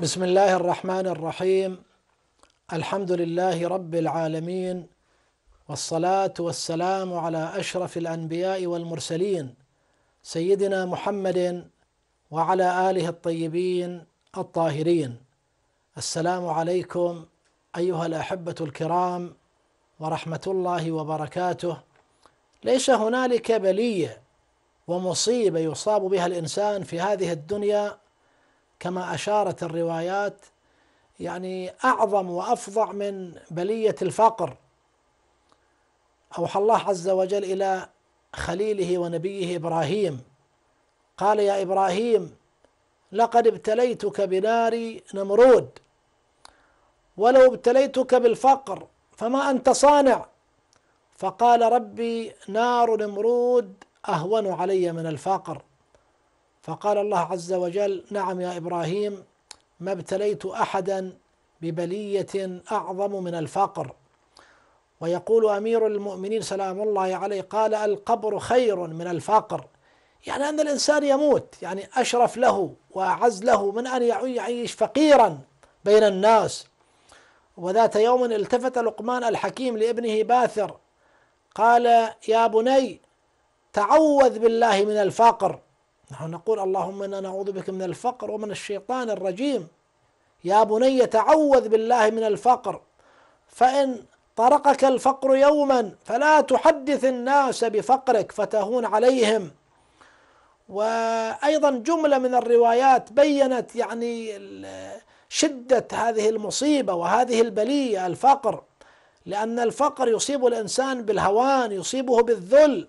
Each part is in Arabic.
بسم الله الرحمن الرحيم الحمد لله رب العالمين والصلاه والسلام على اشرف الانبياء والمرسلين سيدنا محمد وعلى اله الطيبين الطاهرين السلام عليكم ايها الاحبه الكرام ورحمه الله وبركاته ليس هنالك بليه ومصيبه يصاب بها الانسان في هذه الدنيا كما اشارت الروايات يعني اعظم وافظع من بليه الفقر اوحى الله عز وجل الى خليله ونبيه ابراهيم قال يا ابراهيم لقد ابتليتك بنار نمرود ولو ابتليتك بالفقر فما انت صانع فقال ربي نار نمرود اهون علي من الفقر فقال الله عز وجل نعم يا إبراهيم ما ابتليت أحدا ببلية أعظم من الفقر ويقول أمير المؤمنين سلام الله عليه قال القبر خير من الفقر يعني أن الإنسان يموت يعني أشرف له وأعز له من أن يعيش فقيرا بين الناس وذات يوم التفت لقمان الحكيم لابنه باثر قال يا بني تعوذ بالله من الفقر نحن نقول اللهم إنا نعوذ بك من الفقر ومن الشيطان الرجيم يا بني تعوذ بالله من الفقر فإن طرقك الفقر يوما فلا تحدث الناس بفقرك فتهون عليهم وايضا جمله من الروايات بينت يعني شده هذه المصيبه وهذه البليه الفقر لان الفقر يصيب الانسان بالهوان يصيبه بالذل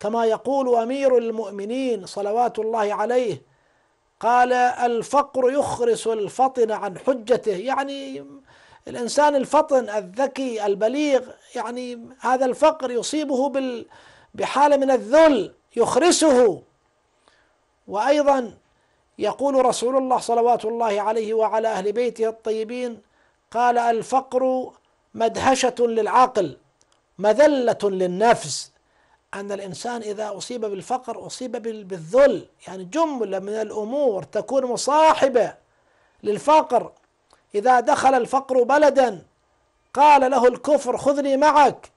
كما يقول امير المؤمنين صلوات الله عليه قال الفقر يخرس الفطن عن حجته يعني الانسان الفطن الذكي البليغ يعني هذا الفقر يصيبه بال بحاله من الذل يخرسه وايضا يقول رسول الله صلوات الله عليه وعلى اهل بيته الطيبين قال الفقر مدهشه للعقل مذله للنفس أن الإنسان إذا أصيب بالفقر أصيب بالذل يعني جملة من الأمور تكون مصاحبة للفقر إذا دخل الفقر بلدا قال له الكفر خذني معك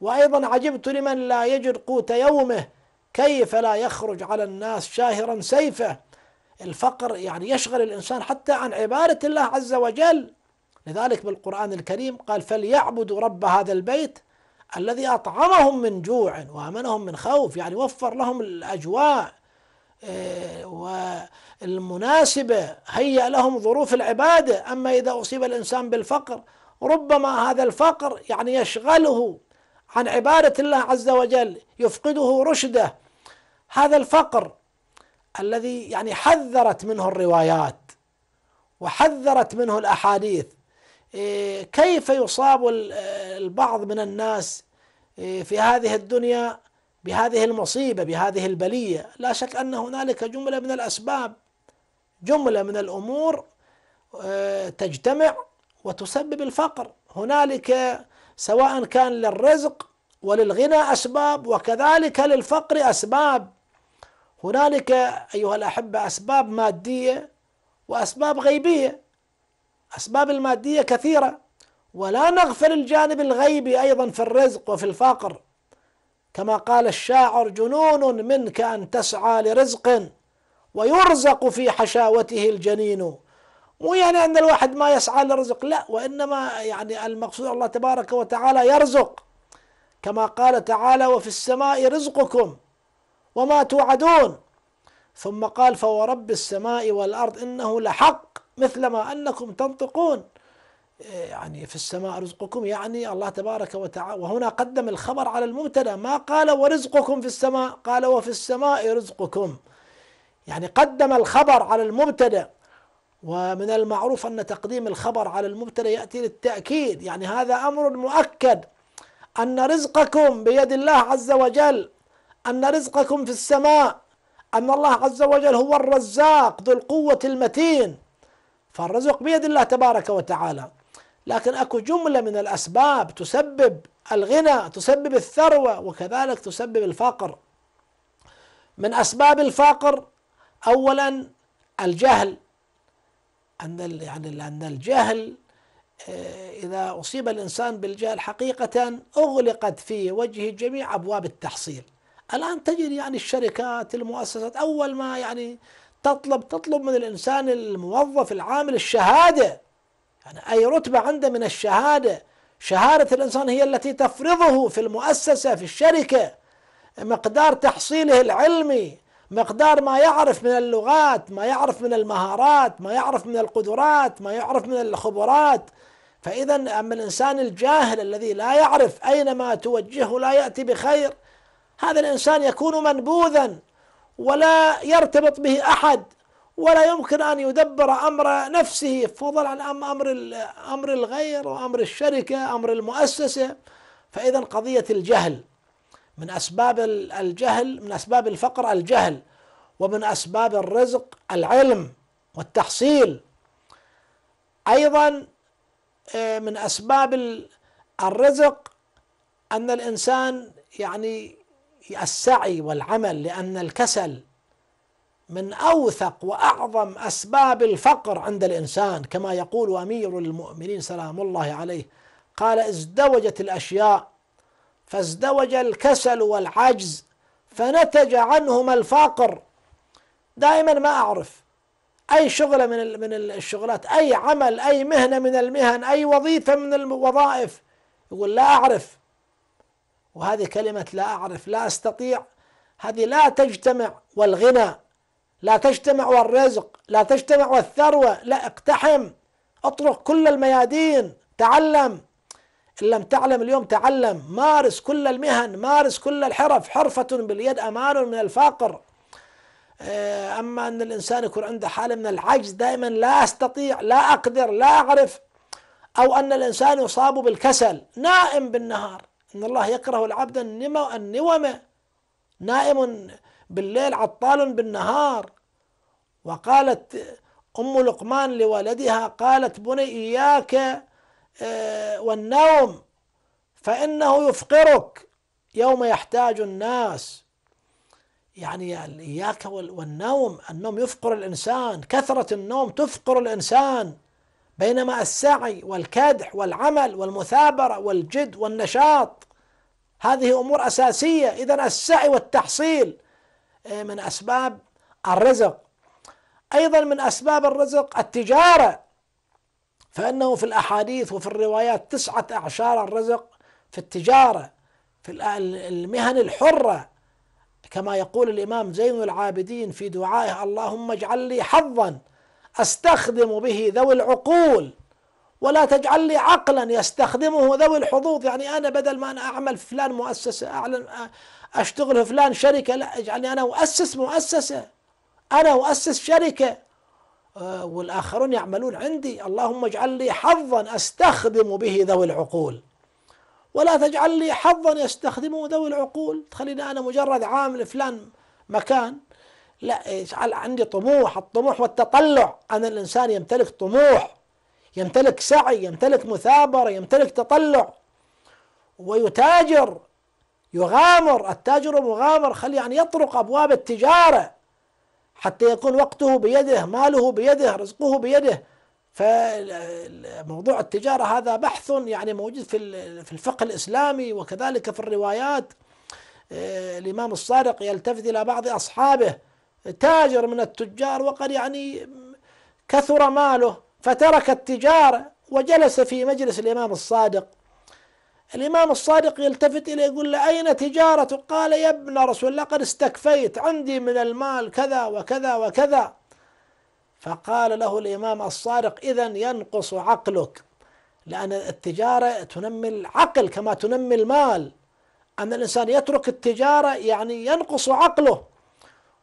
وأيضا عجبت لمن لا يجد قوت يومه كيف لا يخرج على الناس شاهرا سيفه الفقر يعني يشغل الإنسان حتى عن عبادة الله عز وجل لذلك بالقرآن الكريم قال فليعبدوا رب هذا البيت الذي أطعمهم من جوع وأمنهم من خوف يعني وفر لهم الأجواء آه، والمناسبة هيأ لهم ظروف العبادة أما إذا أصيب الإنسان بالفقر ربما هذا الفقر يعني يشغله عن عبادة الله عز وجل يفقده رشده هذا الفقر الذي يعني حذرت منه الروايات وحذرت منه الأحاديث إيه، كيف يصاب البعض من الناس إيه، في هذه الدنيا بهذه المصيبه بهذه البليه لا شك ان هنالك جمله من الاسباب جمله من الامور إيه، تجتمع وتسبب الفقر هنالك سواء كان للرزق وللغنى اسباب وكذلك للفقر اسباب هنالك ايها الاحبه اسباب ماديه واسباب غيبيه أسباب المادية كثيرة ولا نغفل الجانب الغيبي أيضا في الرزق وفي الفقر كما قال الشاعر جنون منك أن تسعى لرزق ويرزق في حشاوته الجنين مو يعني أن الواحد ما يسعى لرزق لا وإنما يعني المقصود الله تبارك وتعالى يرزق كما قال تعالى وفي السماء رزقكم وما توعدون ثم قال فورب السماء والأرض إنه لحق مثلما أنكم تنطقون إيه، يعني في السماء رزقكم يعني الله تبارك وتعالى وهنا قدم الخبر على المبتدا ما قال ورزقكم في السماء قال وفي السماء رزقكم يعني قدم الخبر على المبتدا ومن المعروف أن تقديم الخبر على المبتدا يأتي للتأكيد يعني هذا أمر مؤكد أن رزقكم بيد الله عز وجل أن رزقكم في السماء أن الله عز وجل هو الرزاق ذو القوة المتين فالرزق بيد الله تبارك وتعالى لكن اكو جمله من الاسباب تسبب الغنى تسبب الثروه وكذلك تسبب الفقر من اسباب الفقر اولا الجهل ان يعني ان الجهل آه، اذا اصيب الانسان بالجهل حقيقه اغلقت في وجهه جميع ابواب التحصيل الان تجد يعني الشركات المؤسسات اول ما يعني تطلب تطلب من الإنسان الموظف العامل الشهادة يعني أي رتبة عنده من الشهادة شهادة الإنسان هي التي تفرضه في المؤسسة في الشركة مقدار تحصيله العلمي مقدار ما يعرف من اللغات ما يعرف من المهارات ما يعرف من القدرات ما يعرف من الخبرات فإذا أما الإنسان الجاهل الذي لا يعرف أينما توجهه لا يأتي بخير هذا الإنسان يكون منبوذا ولا يرتبط به أحد ولا يمكن أن يدبر أمر نفسه فضلا عن أمر أمر الغير وأمر الشركة أمر المؤسسة فإذا قضية الجهل من أسباب الجهل من أسباب الفقر الجهل ومن أسباب الرزق العلم والتحصيل أيضا آه، من أسباب الرزق أن الإنسان يعني السعي والعمل لأن الكسل من أوثق وأعظم أسباب الفقر عند الإنسان كما يقول أمير المؤمنين سلام الله عليه قال ازدوجت الأشياء فازدوج الكسل والعجز فنتج عنهما الفقر دائما ما أعرف أي شغلة من من الشغلات أي عمل أي مهنة من المهن أي وظيفة من الوظائف يقول لا أعرف وهذه كلمة لا أعرف لا أستطيع هذه لا تجتمع والغنى لا تجتمع والرزق لا تجتمع والثروة لا اقتحم اطرق كل الميادين تعلم إن لم تعلم اليوم تعلم مارس كل المهن مارس كل الحرف حرفة باليد أمان من الفقر آه، أما أن الإنسان يكون عنده حالة من العجز دائما لا أستطيع لا أقدر لا أعرف أو أن الإنسان يصاب بالكسل نائم بالنهار إن الله يكره العبد النوم نائم بالليل عطال بالنهار وقالت أم لقمان لولدها قالت بني إياك آه، والنوم فإنه يفقرك يوم يحتاج الناس يعني إياك والنوم النوم يفقر الإنسان كثرة النوم تفقر الإنسان بينما السعي والكدح والعمل والمثابرة والجد والنشاط هذه أمور أساسية إذا السعي والتحصيل آه، من أسباب الرزق أيضا من أسباب الرزق التجارة فإنه في الأحاديث وفي الروايات تسعة أعشار الرزق في التجارة في المهن الحرة كما يقول الإمام زين العابدين في دعائه اللهم اجعل لي حظا أستخدم به ذوي العقول ولا تجعل لي عقلا يستخدمه ذوي الحظوظ يعني أنا بدل ما أنا أعمل في فلان مؤسسة أعلن أشتغل في فلان شركة لا اجعلني أنا أؤسس مؤسسة أنا أؤسس شركة آه، والآخرون يعملون عندي اللهم اجعل لي حظا أستخدم به ذوي العقول ولا تجعل لي حظا يستخدمه ذوي العقول تخليني أنا مجرد عامل فلان مكان لا اجعل عندي طموح الطموح والتطلع أنا الإنسان يمتلك طموح يمتلك سعي يمتلك مثابرة يمتلك تطلع ويتاجر يغامر التاجر مغامر خلي يعني يطرق أبواب التجارة حتى يكون وقته بيده ماله بيده رزقه بيده فموضوع التجارة هذا بحث يعني موجود في في الفقه الإسلامي وكذلك في الروايات إيه، الإمام الصادق يلتفت إلى بعض أصحابه تاجر من التجار وقد يعني كثر ماله فترك التجارة وجلس في مجلس الإمام الصادق الإمام الصادق يلتفت إليه يقول له أين تجارة قال يا ابن رسول الله قد استكفيت عندي من المال كذا وكذا وكذا فقال له الإمام الصادق إذا ينقص عقلك لأن التجارة تنمي العقل كما تنمي المال أن الإنسان يترك التجارة يعني ينقص عقله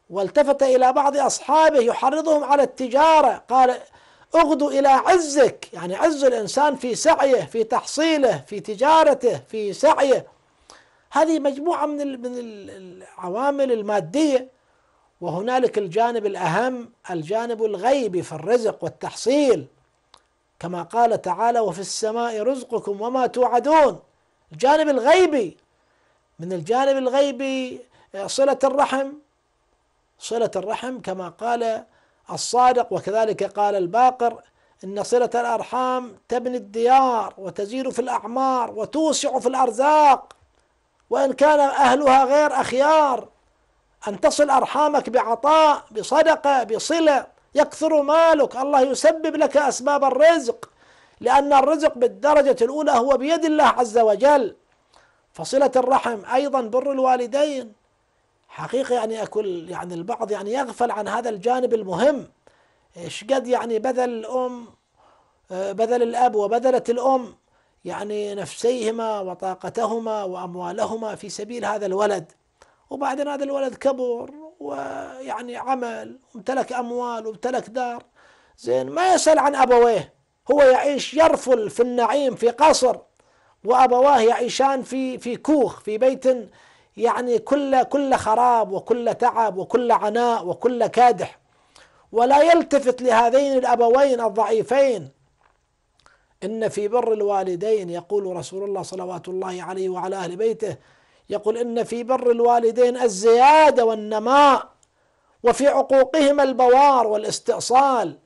والتفت إلى بعض أصحابه يحرضهم على التجارة قال اغدو إلى عزك يعني عز الإنسان في سعيه في تحصيله في تجارته في سعيه هذه مجموعة من من العوامل المادية وهنالك الجانب الأهم الجانب الغيبي في الرزق والتحصيل كما قال تعالى وفي السماء رزقكم وما توعدون الجانب الغيبي من الجانب الغيبي صلة الرحم صلة الرحم كما قال الصادق وكذلك قال الباقر إن صلة الأرحام تبني الديار وتزيد في الأعمار وتوسع في الأرزاق وإن كان أهلها غير أخيار أن تصل أرحامك بعطاء بصدقة بصلة يكثر مالك الله يسبب لك أسباب الرزق لأن الرزق بالدرجة الأولى هو بيد الله عز وجل فصلة الرحم أيضا بر الوالدين حقيقة يعني أكل يعني البعض يعني يغفل عن هذا الجانب المهم إيش قد يعني بذل الأم آه، بذل الأب وبذلت الأم يعني نفسيهما وطاقتهما وأموالهما في سبيل هذا الولد وبعدين هذا الولد كبر ويعني عمل وامتلك أموال وامتلك دار زين ما يسأل عن أبويه هو يعيش يرفل في النعيم في قصر وأبواه يعيشان في في كوخ في بيت يعني كل كل خراب وكل تعب وكل عناء وكل كادح ولا يلتفت لهذين الابوين الضعيفين ان في بر الوالدين يقول رسول الله صلوات الله عليه وعلى اهل بيته يقول ان في بر الوالدين الزياده والنماء وفي عقوقهما البوار والاستئصال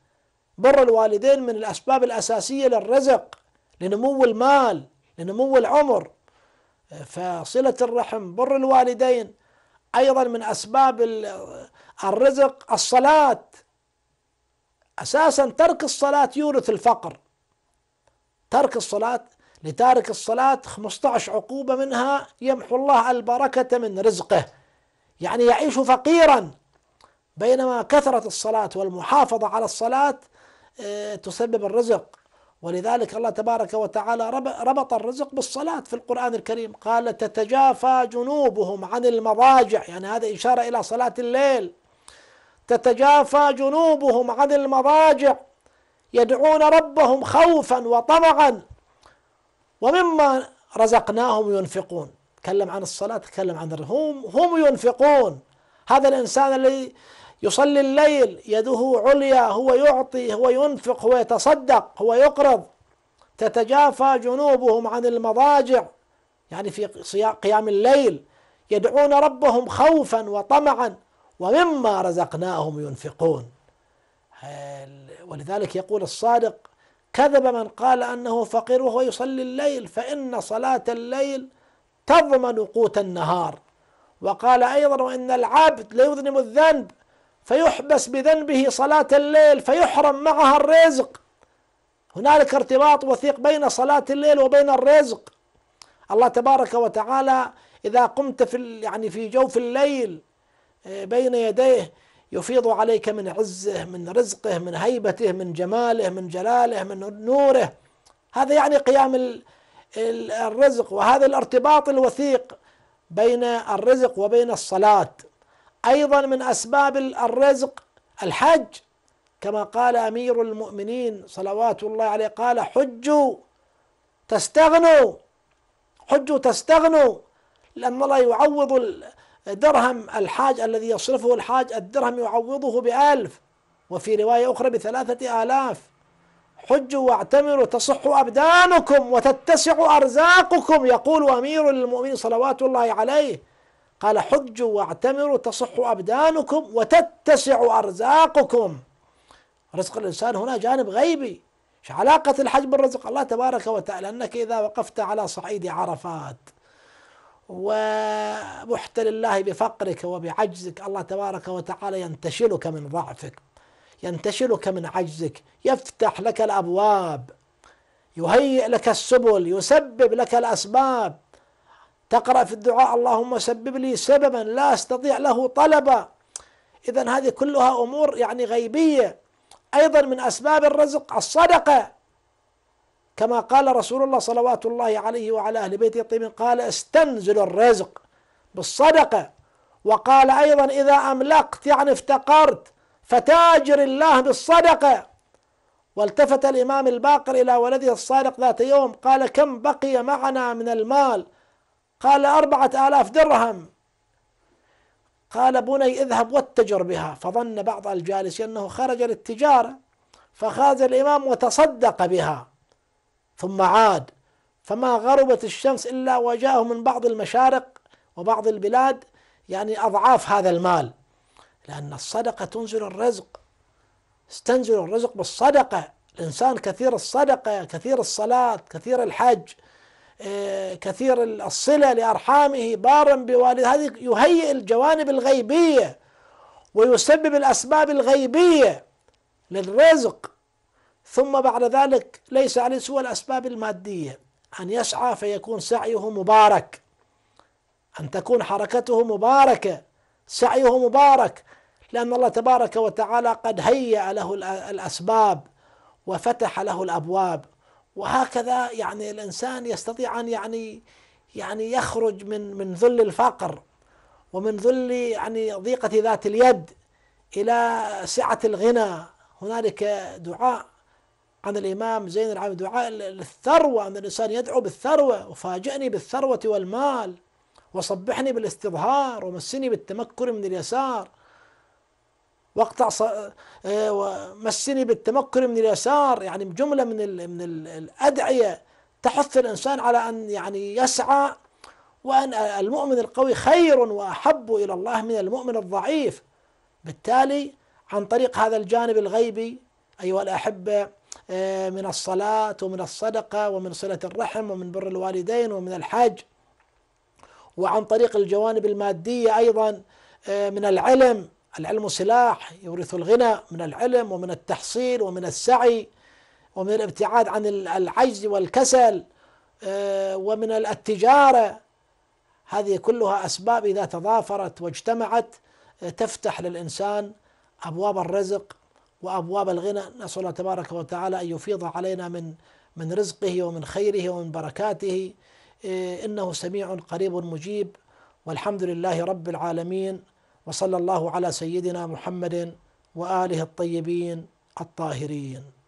بر الوالدين من الاسباب الاساسيه للرزق لنمو المال لنمو العمر فصلة الرحم بر الوالدين أيضا من أسباب الرزق الصلاة أساسا ترك الصلاة يورث الفقر ترك الصلاة لتارك الصلاة 15 عقوبة منها يمحو الله البركة من رزقه يعني يعيش فقيرا بينما كثرة الصلاة والمحافظة على الصلاة آه، تسبب الرزق ولذلك الله تبارك وتعالى ربط الرزق بالصلاة في القرآن الكريم قال تتجافى جنوبهم عن المضاجع يعني هذا إشارة إلى صلاة الليل تتجافى جنوبهم عن المضاجع يدعون ربهم خوفا وطمعا ومما رزقناهم ينفقون تكلم عن الصلاة تكلم عن هم هم ينفقون هذا الإنسان الذي يصلي الليل يده عليا هو يعطي هو ينفق هو يتصدق هو يقرض تتجافى جنوبهم عن المضاجع يعني في قيام الليل يدعون ربهم خوفا وطمعا ومما رزقناهم ينفقون ولذلك يقول الصادق كذب من قال انه فقير وهو يصلي الليل فان صلاه الليل تضمن قوت النهار وقال ايضا وان العبد ليذنب الذنب فيحبس بذنبه صلاة الليل فيحرم معها الرزق هنالك ارتباط وثيق بين صلاة الليل وبين الرزق الله تبارك وتعالى إذا قمت في يعني في جوف الليل آه، بين يديه يفيض عليك من عزه من رزقه من هيبته من جماله من جلاله من نوره هذا يعني قيام الرزق وهذا الارتباط الوثيق بين الرزق وبين الصلاة أيضا من أسباب الرزق الحج كما قال أمير المؤمنين صلوات الله عليه قال حجوا تستغنوا حجوا تستغنوا لأن الله يعوض درهم الحاج الذي يصرفه الحاج الدرهم يعوضه بألف وفي رواية أخرى بثلاثة آلاف حجوا واعتمروا تصح أبدانكم وتتسع أرزاقكم يقول أمير المؤمنين صلوات الله عليه قال حجوا واعتمروا تصح أبدانكم وتتسع أرزاقكم رزق الإنسان هنا جانب غيبي ايش علاقة الحج بالرزق الله تبارك وتعالى أنك إذا وقفت على صعيد عرفات ومحتل الله بفقرك وبعجزك الله تبارك وتعالى ينتشلك من ضعفك ينتشلك من عجزك يفتح لك الأبواب يهيئ لك السبل يسبب لك الأسباب تقرأ في الدعاء اللهم سبب لي سببا لا أستطيع له طلبا إذا هذه كلها أمور يعني غيبية أيضا من أسباب الرزق الصدقة كما قال رسول الله صلوات الله عليه وعلى أهل بيته الطيبين قال استنزل الرزق بالصدقة وقال أيضا إذا أملقت يعني افتقرت فتاجر الله بالصدقة والتفت الإمام الباقر إلى ولده الصادق ذات يوم قال كم بقي معنا من المال قال أربعة آلاف درهم قال بني اذهب واتجر بها فظن بعض الجالسين أنه خرج للتجارة فخرج الإمام وتصدق بها ثم عاد فما غربت الشمس إلا وجاءه من بعض المشارق وبعض البلاد يعني أضعاف هذا المال لأن الصدقة تنزل الرزق استنزل الرزق بالصدقة الإنسان كثير الصدقة كثير الصلاة كثير الحج آه، كثير الصلة لأرحامه بارا بوالده هذه يهيئ الجوانب الغيبية ويسبب الأسباب الغيبية للرزق ثم بعد ذلك ليس عليه سوى الأسباب المادية أن يسعى فيكون سعيه مبارك أن تكون حركته مباركة سعيه مبارك لأن الله تبارك وتعالى قد هيأ له الأسباب وفتح له الأبواب وهكذا يعني الانسان يستطيع ان يعني يعني يخرج من من ذل الفقر ومن ذل يعني ضيقه ذات اليد الى سعه الغنى هنالك دعاء عن الامام زين العابدين دعاء الثروه ان الانسان يدعو بالثروه وفاجئني بالثروه والمال وصبحني بالاستظهار ومسني بالتمكن من اليسار واقطع آه، ومسني بالتمكر من اليسار يعني جملة من ال من ال الأدعية تحث الإنسان على أن يعني يسعى وأن المؤمن القوي خير وأحب إلى الله من المؤمن الضعيف بالتالي عن طريق هذا الجانب الغيبي أيها الأحبة آه، من الصلاة ومن الصدقة ومن صلة الرحم ومن بر الوالدين ومن الحج وعن طريق الجوانب المادية أيضا آه، من العلم العلم سلاح يورث الغنى من العلم ومن التحصيل ومن السعي ومن الابتعاد عن العجز والكسل آه، ومن التجارة هذه كلها أسباب إذا تضافرت واجتمعت آه، تفتح للإنسان أبواب الرزق وأبواب الغنى نسأل الله تبارك وتعالى أن يفيض علينا من من رزقه ومن خيره ومن بركاته آه، إنه سميع قريب مجيب والحمد لله رب العالمين وصلى الله على سيدنا محمد واله الطيبين الطاهرين